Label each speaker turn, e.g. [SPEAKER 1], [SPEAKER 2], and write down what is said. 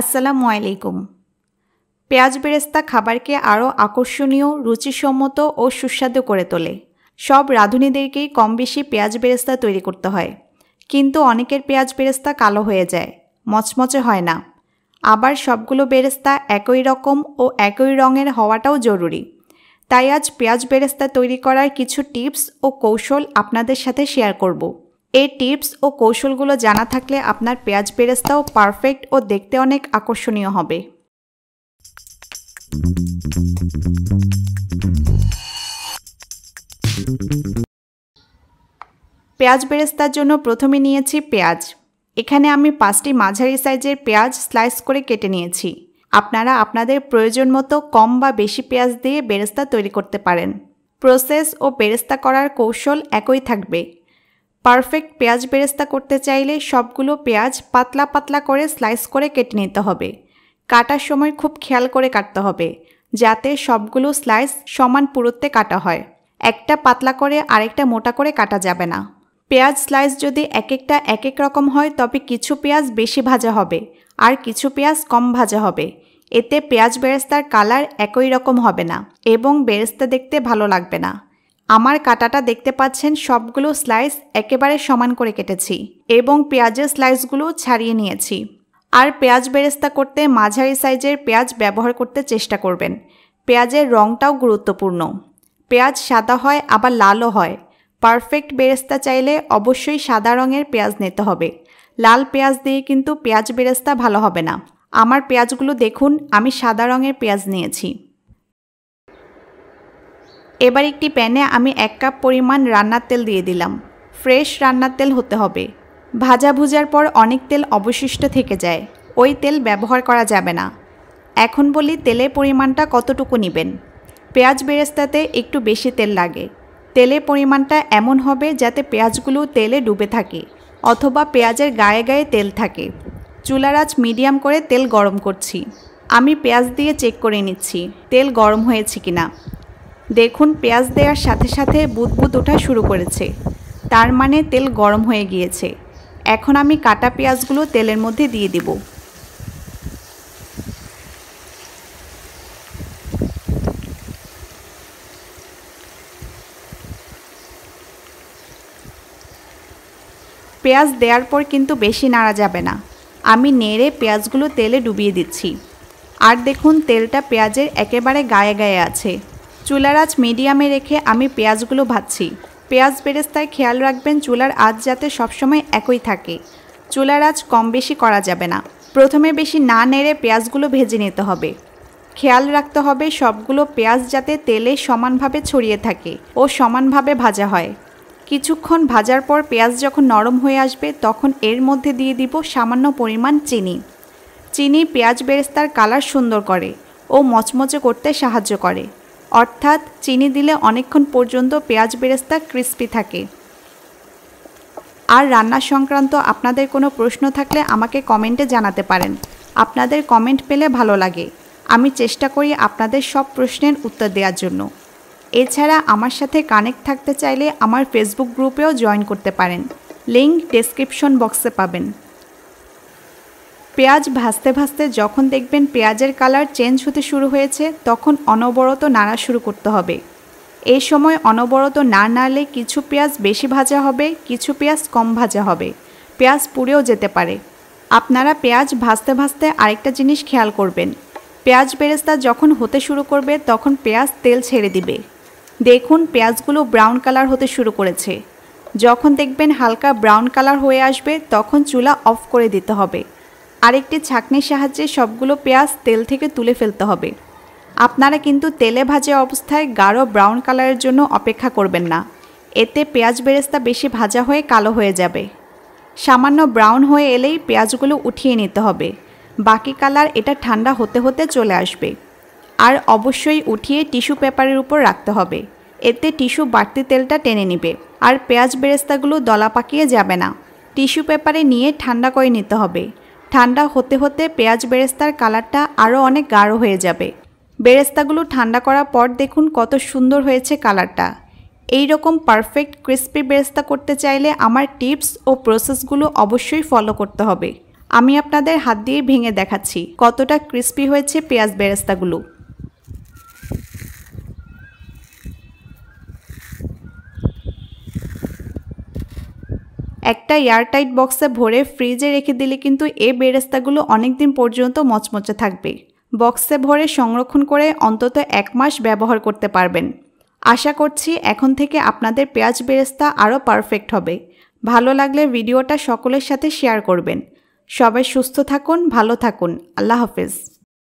[SPEAKER 1] আসসালামু আলাইকুম পেঁয়াজ বেরেস্তা খাবারকে আরও আকর্ষণীয় রুচিসম্মত ও সুস্বাদু করে তোলে সব রাঁধুনিদেরকেই কম বেশি পেঁয়াজ বেরেস্তা তৈরি করতে হয় কিন্তু অনেকের পেঁয়াজ বেরেস্তা কালো হয়ে যায় মচমচে হয় না আবার সবগুলো বেরেস্তা একই রকম ও একই রঙের হওয়াটাও জরুরি তাই আজ পেঁয়াজ বেরেস্তা তৈরি করার কিছু টিপস ও কৌশল আপনাদের সাথে শেয়ার করবো এই টিপস ও কৌশলগুলো জানা থাকলে আপনার পেঁয়াজ বেরেস্তাও পারফেক্ট ও দেখতে অনেক আকর্ষণীয় হবে পেঁয়াজ বেরেস্তার জন্য প্রথমে নিয়েছি পেঁয়াজ এখানে আমি পাঁচটি মাঝারি সাইজের পেঁয়াজ স্লাইস করে কেটে নিয়েছি আপনারা আপনাদের প্রয়োজন মতো কম বা বেশি পেঁয়াজ দিয়ে বেরেস্তা তৈরি করতে পারেন প্রসেস ও বেরেস্তা করার কৌশল একই থাকবে পারফেক্ট পেঁয়াজ বেরেস্তা করতে চাইলে সবগুলো পেঁয়াজ পাতলা পাতলা করে স্লাইস করে কেটে নিতে হবে কাটার সময় খুব খেয়াল করে কাটতে হবে যাতে সবগুলো স্লাইস সমান পুরুত্বে কাটা হয় একটা পাতলা করে আরেকটা মোটা করে কাটা যাবে না পেঁয়াজ স্লাইস যদি এক একটা এক এক রকম হয় তবে কিছু পেঁয়াজ বেশি ভাজা হবে আর কিছু পেঁয়াজ কম ভাজা হবে এতে পেঁয়াজ বেরেস্তার কালার একই রকম হবে না এবং বেরেস্তা দেখতে ভালো লাগবে না আমার কাটাটা দেখতে পাচ্ছেন সবগুলো স্লাইস একেবারে সমান করে কেটেছি এবং পেঁয়াজের স্লাইসগুলো ছাড়িয়ে নিয়েছি আর পেঁয়াজ বেরেস্তা করতে মাঝারি সাইজের পেঁয়াজ ব্যবহার করতে চেষ্টা করবেন পেঁয়াজের রঙটাও গুরুত্বপূর্ণ পেঁয়াজ সাদা হয় আবার লালও হয় পারফেক্ট বেরেস্তা চাইলে অবশ্যই সাদা রঙের পেঁয়াজ নিতে হবে লাল পেঁয়াজ দিয়ে কিন্তু পেঁয়াজ বেরেস্তা ভালো হবে না আমার পেঁয়াজগুলো দেখুন আমি সাদা রঙের পেঁয়াজ নিয়েছি এবার একটি প্যানে আমি এক কাপ পরিমাণ রান্নার তেল দিয়ে দিলাম ফ্রেশ রান্নার তেল হতে হবে ভাজা ভুজার পর অনেক তেল অবশিষ্ট থেকে যায় ওই তেল ব্যবহার করা যাবে না এখন বলি তেলের পরিমাণটা কতটুকু নেবেন পেঁয়াজ বেরেস্তাতে একটু বেশি তেল লাগে তেলের পরিমাণটা এমন হবে যাতে পেঁয়াজগুলো তেলে ডুবে থাকে অথবা পেঁয়াজের গায়ে গায়ে তেল থাকে চুলার আঁচ মিডিয়াম করে তেল গরম করছি আমি পেঁয়াজ দিয়ে চেক করে নিচ্ছি তেল গরম হয়েছে কিনা দেখুন পেঁয়াজ দেওয়ার সাথে সাথে বুদবুদ ওঠা শুরু করেছে তার মানে তেল গরম হয়ে গিয়েছে এখন আমি কাটা পেঁয়াজগুলো তেলের মধ্যে দিয়ে দেব পেঁয়াজ দেওয়ার পর কিন্তু বেশি নাড়া যাবে না আমি নেড়ে পেঁয়াজগুলো তেলে ডুবিয়ে দিচ্ছি আর দেখুন তেলটা পেঁয়াজের একেবারে গায়ে গায়ে আছে চুলার আঁচ মিডিয়ামে রেখে আমি পেঁয়াজগুলো ভাজছি পেঁয়াজ বেরেস্তায় খেয়াল রাখবেন চুলার আঁচ যাতে সবসময় একই থাকে চুলার আঁচ কম বেশি করা যাবে না প্রথমে বেশি না নেড়ে পেঁয়াজগুলো ভেজে নিতে হবে খেয়াল রাখতে হবে সবগুলো পেঁয়াজ যাতে তেলে সমানভাবে ছড়িয়ে থাকে ও সমানভাবে ভাজা হয় কিছুক্ষণ ভাজার পর পেঁয়াজ যখন নরম হয়ে আসবে তখন এর মধ্যে দিয়ে দিব সামান্য পরিমাণ চিনি চিনি পেঁয়াজ বেরেস্তার কালার সুন্দর করে ও মচমচে করতে সাহায্য করে অর্থাৎ চিনি দিলে অনেকক্ষণ পর্যন্ত পেঁয়াজ বেরেস্তা ক্রিস্পি থাকে আর রান্না সংক্রান্ত আপনাদের কোনো প্রশ্ন থাকলে আমাকে কমেন্টে জানাতে পারেন আপনাদের কমেন্ট পেলে ভালো লাগে আমি চেষ্টা করি আপনাদের সব প্রশ্নের উত্তর দেওয়ার জন্য এছাড়া আমার সাথে কানেক্ট থাকতে চাইলে আমার ফেসবুক গ্রুপেও জয়েন করতে পারেন লিঙ্ক ডেসক্রিপশন বক্সে পাবেন পেঁয়াজ ভাজতে ভাজতে যখন দেখবেন পেঁয়াজের কালার চেঞ্জ হতে শুরু হয়েছে তখন অনবরত নাড়া শুরু করতে হবে এই সময় অনবরত না নাড়লে কিছু পেঁয়াজ বেশি ভাজা হবে কিছু পেঁয়াজ কম ভাজা হবে পেঁয়াজ পুড়েও যেতে পারে আপনারা পেঁয়াজ ভাজতে ভাজতে আরেকটা জিনিস খেয়াল করবেন পেঁয়াজ বেরেস্তা যখন হতে শুরু করবে তখন পেঁয়াজ তেল ছেড়ে দিবে দেখুন পেঁয়াজগুলো ব্রাউন কালার হতে শুরু করেছে যখন দেখবেন হালকা ব্রাউন কালার হয়ে আসবে তখন চুলা অফ করে দিতে হবে আরেকটি ছাঁকনির সাহায্যে সবগুলো পেঁয়াজ তেল থেকে তুলে ফেলতে হবে আপনারা কিন্তু তেলে ভাজা অবস্থায় গাঢ় ব্রাউন কালারের জন্য অপেক্ষা করবেন না এতে পেঁয়াজ বেরেস্তা বেশি ভাজা হয়ে কালো হয়ে যাবে সামান্য ব্রাউন হয়ে এলেই পেঁয়াজগুলো উঠিয়ে নিতে হবে বাকি কালার এটা ঠান্ডা হতে হতে চলে আসবে আর অবশ্যই উঠিয়ে টিস্যু পেপারের উপর রাখতে হবে এতে টিস্যু বাড়তি তেলটা টেনে নিবে আর পেঁয়াজ বেরেস্তাগুলো দলা পাকিয়ে যাবে না টিস্যু পেপারে নিয়ে ঠান্ডা করে নিতে হবে ঠান্ডা হতে হতে পেঁয়াজ বেরেস্তার কালারটা আরও অনেক গাঢ় হয়ে যাবে বেরেস্তাগুলো ঠান্ডা করার পর দেখুন কত সুন্দর হয়েছে কালারটা এই রকম পারফেক্ট ক্রিস্পি বেরেস্তা করতে চাইলে আমার টিপস ও প্রসেসগুলো অবশ্যই ফলো করতে হবে আমি আপনাদের হাত দিয়ে ভেঙে দেখাচ্ছি কতটা ক্রিস্পি হয়েছে পেঁয়াজ বেরেস্তাগুলো একটা এয়ারটাইট বক্সে ভরে ফ্রিজে রেখে দিলে কিন্তু এ বেরেস্তাগুলো অনেক দিন পর্যন্ত মচমচে থাকবে বক্সে ভরে সংরক্ষণ করে অন্তত এক মাস ব্যবহার করতে পারবেন আশা করছি এখন থেকে আপনাদের পেঁয়াজ বেরেস্তা আরও পারফেক্ট হবে ভালো লাগলে ভিডিওটা সকলের সাথে শেয়ার করবেন সবাই সুস্থ থাকুন ভালো থাকুন আল্লাহ হাফেজ